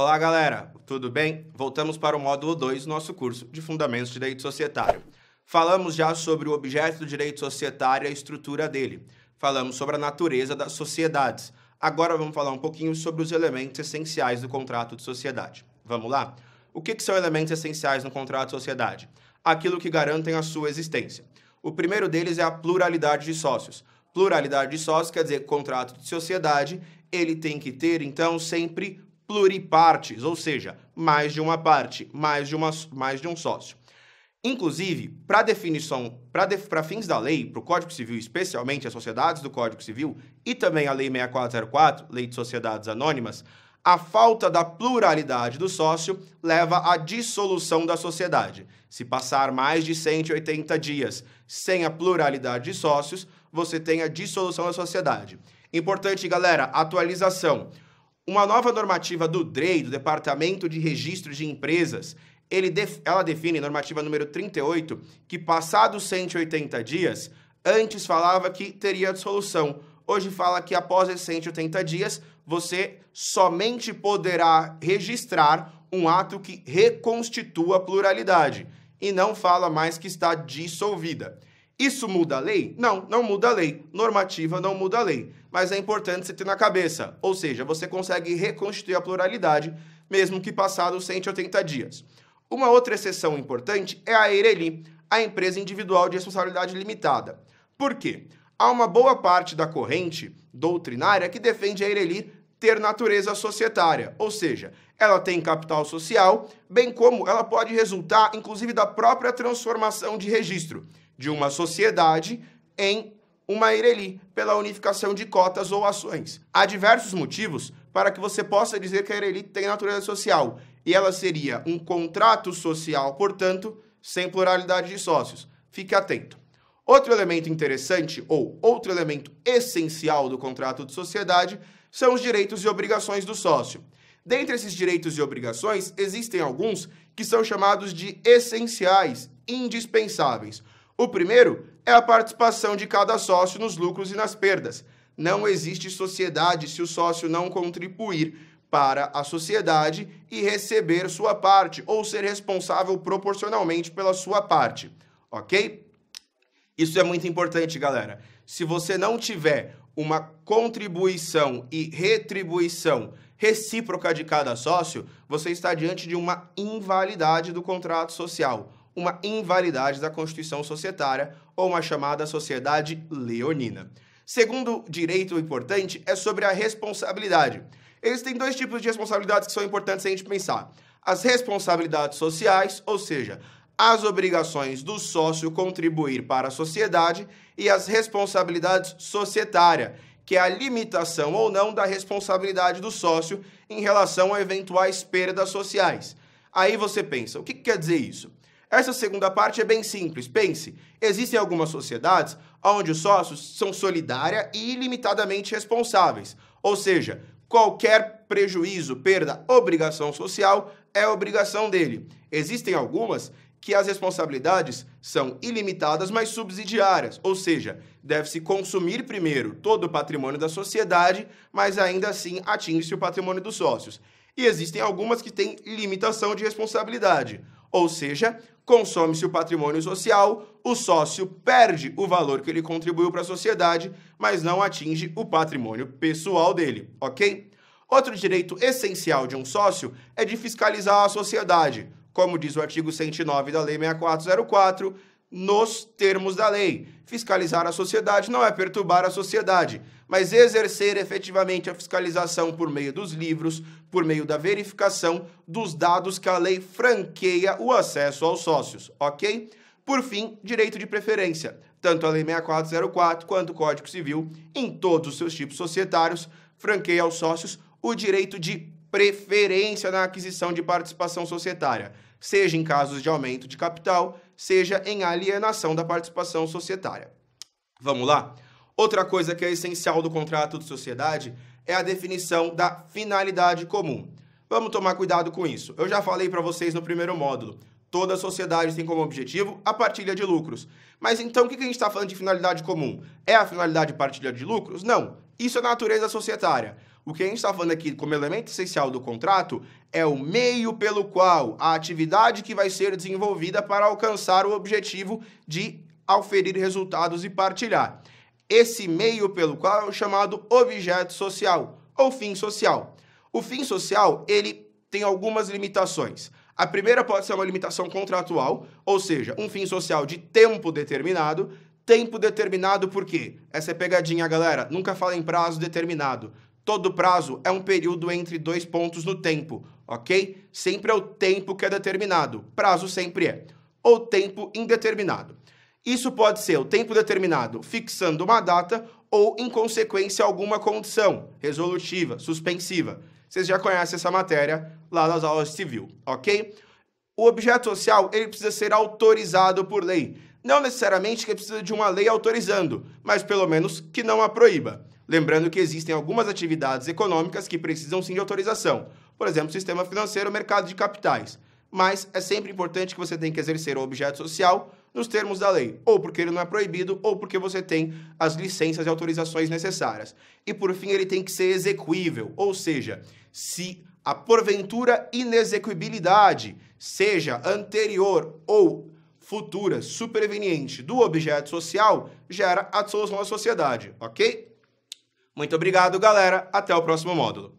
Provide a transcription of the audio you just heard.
Olá, galera! Tudo bem? Voltamos para o módulo 2 do nosso curso de Fundamentos de Direito Societário. Falamos já sobre o objeto do direito societário e a estrutura dele. Falamos sobre a natureza das sociedades. Agora vamos falar um pouquinho sobre os elementos essenciais do contrato de sociedade. Vamos lá? O que, que são elementos essenciais no contrato de sociedade? Aquilo que garantem a sua existência. O primeiro deles é a pluralidade de sócios. Pluralidade de sócios quer dizer contrato de sociedade, ele tem que ter, então, sempre pluripartes, ou seja, mais de uma parte, mais de, uma, mais de um sócio. Inclusive, para definição, para def, fins da lei, para o Código Civil, especialmente as sociedades do Código Civil e também a Lei 6404, Lei de Sociedades Anônimas, a falta da pluralidade do sócio leva à dissolução da sociedade. Se passar mais de 180 dias sem a pluralidade de sócios, você tem a dissolução da sociedade. Importante, galera, atualização. Uma nova normativa do DREI, do Departamento de Registro de Empresas, def ela define, normativa número 38, que passados 180 dias, antes falava que teria dissolução. Hoje fala que após esses 180 dias, você somente poderá registrar um ato que reconstitua a pluralidade e não fala mais que está dissolvida. Isso muda a lei? Não, não muda a lei. Normativa não muda a lei. Mas é importante você ter na cabeça. Ou seja, você consegue reconstituir a pluralidade, mesmo que passados 180 dias. Uma outra exceção importante é a Eireli, a empresa individual de responsabilidade limitada. Por quê? Há uma boa parte da corrente doutrinária que defende a Eireli ter natureza societária, ou seja, ela tem capital social, bem como ela pode resultar, inclusive, da própria transformação de registro de uma sociedade em uma Eireli, pela unificação de cotas ou ações. Há diversos motivos para que você possa dizer que a Eireli tem natureza social, e ela seria um contrato social, portanto, sem pluralidade de sócios. Fique atento. Outro elemento interessante, ou outro elemento essencial do contrato de sociedade, são os direitos e obrigações do sócio. Dentre esses direitos e obrigações, existem alguns que são chamados de essenciais, indispensáveis. O primeiro é a participação de cada sócio nos lucros e nas perdas. Não existe sociedade se o sócio não contribuir para a sociedade e receber sua parte ou ser responsável proporcionalmente pela sua parte, ok? Isso é muito importante, galera. Se você não tiver uma contribuição e retribuição recíproca de cada sócio, você está diante de uma invalidade do contrato social uma invalidade da Constituição societária ou uma chamada sociedade leonina. Segundo direito importante é sobre a responsabilidade. Existem dois tipos de responsabilidades que são importantes a gente pensar: as responsabilidades sociais, ou seja, as obrigações do sócio contribuir para a sociedade, e as responsabilidades societária, que é a limitação ou não da responsabilidade do sócio em relação a eventuais perdas sociais. Aí você pensa, o que quer dizer isso? Essa segunda parte é bem simples. Pense, existem algumas sociedades onde os sócios são solidária e ilimitadamente responsáveis. Ou seja, qualquer prejuízo, perda, obrigação social é obrigação dele. Existem algumas que as responsabilidades são ilimitadas, mas subsidiárias, ou seja, deve-se consumir primeiro todo o patrimônio da sociedade, mas ainda assim atinge-se o patrimônio dos sócios. E existem algumas que têm limitação de responsabilidade, ou seja, consome-se o patrimônio social, o sócio perde o valor que ele contribuiu para a sociedade, mas não atinge o patrimônio pessoal dele, ok? Outro direito essencial de um sócio é de fiscalizar a sociedade. Como diz o artigo 109 da Lei 6404, nos termos da lei. Fiscalizar a sociedade não é perturbar a sociedade, mas exercer efetivamente a fiscalização por meio dos livros, por meio da verificação dos dados que a lei franqueia o acesso aos sócios, ok? Por fim, direito de preferência. Tanto a Lei 6404 quanto o Código Civil, em todos os seus tipos societários, franqueia aos sócios o direito de preferência na aquisição de participação societária, seja em casos de aumento de capital, seja em alienação da participação societária. Vamos lá? Outra coisa que é essencial do contrato de sociedade é a definição da finalidade comum. Vamos tomar cuidado com isso. Eu já falei para vocês no primeiro módulo. Toda sociedade tem como objetivo a partilha de lucros. Mas então o que a gente está falando de finalidade comum? É a finalidade partilha de lucros? Não. Isso é natureza societária. O que a gente está falando aqui como elemento essencial do contrato é o meio pelo qual a atividade que vai ser desenvolvida para alcançar o objetivo de auferir resultados e partilhar. Esse meio pelo qual é o chamado objeto social ou fim social. O fim social, ele tem algumas limitações. A primeira pode ser uma limitação contratual, ou seja, um fim social de tempo determinado, tempo determinado por quê? Essa é pegadinha, galera. Nunca fala em prazo determinado. Todo prazo é um período entre dois pontos no tempo, ok? Sempre é o tempo que é determinado. Prazo sempre é. Ou tempo indeterminado. Isso pode ser o tempo determinado fixando uma data ou, em consequência, alguma condição resolutiva, suspensiva. Vocês já conhecem essa matéria lá nas aulas de civil, ok? O objeto social ele precisa ser autorizado por lei. Não necessariamente que precisa de uma lei autorizando, mas pelo menos que não a proíba. Lembrando que existem algumas atividades econômicas que precisam sim de autorização, por exemplo, sistema financeiro, mercado de capitais. Mas é sempre importante que você tenha que exercer o objeto social nos termos da lei, ou porque ele não é proibido, ou porque você tem as licenças e autorizações necessárias. E por fim, ele tem que ser execuível, ou seja, se a porventura inexecuibilidade seja anterior ou futura superveniente do objeto social gera a dissolução da sociedade, ok? Muito obrigado, galera. Até o próximo módulo.